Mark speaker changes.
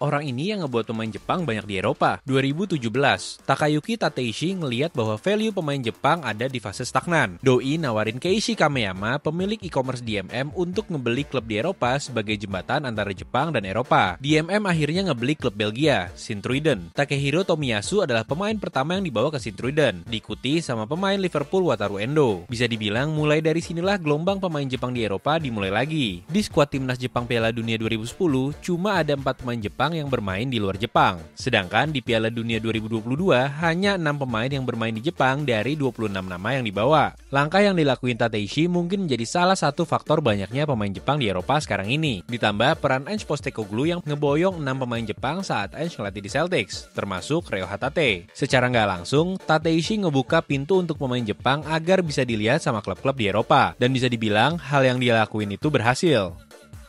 Speaker 1: Orang ini yang ngebuat pemain Jepang banyak di Eropa. 2017, Takayuki Tateishi ngeliat bahwa value pemain Jepang ada di fase stagnan. Doi nawarin Keishi Kameyama, pemilik e-commerce DMM, untuk ngebeli klub di Eropa sebagai jembatan antara Jepang dan Eropa. DMM akhirnya ngebeli klub Belgia, Sintruiden. Takehiro Tomiyasu adalah pemain pertama yang dibawa ke Sintruiden, diikuti sama pemain Liverpool Wataru Endo. Bisa dibilang mulai dari sinilah gelombang pemain Jepang di Eropa dimulai lagi. Di skuad timnas Jepang Piala Dunia 2010, cuma ada empat pemain Jepang orang yang bermain di luar Jepang. Sedangkan di Piala Dunia 2022 hanya 6 pemain yang bermain di Jepang dari 26 nama yang dibawa. Langkah yang dilakuin Tateishi mungkin menjadi salah satu faktor banyaknya pemain Jepang di Eropa sekarang ini. Ditambah peran Ange Postecoglou yang ngeboyong 6 pemain Jepang saat Ange ngelatih di Celtics, termasuk Reo Hatate. Secara nggak langsung, Tateishi ngebuka pintu untuk pemain Jepang agar bisa dilihat sama klub-klub di Eropa. Dan bisa dibilang, hal yang dilakuin itu berhasil.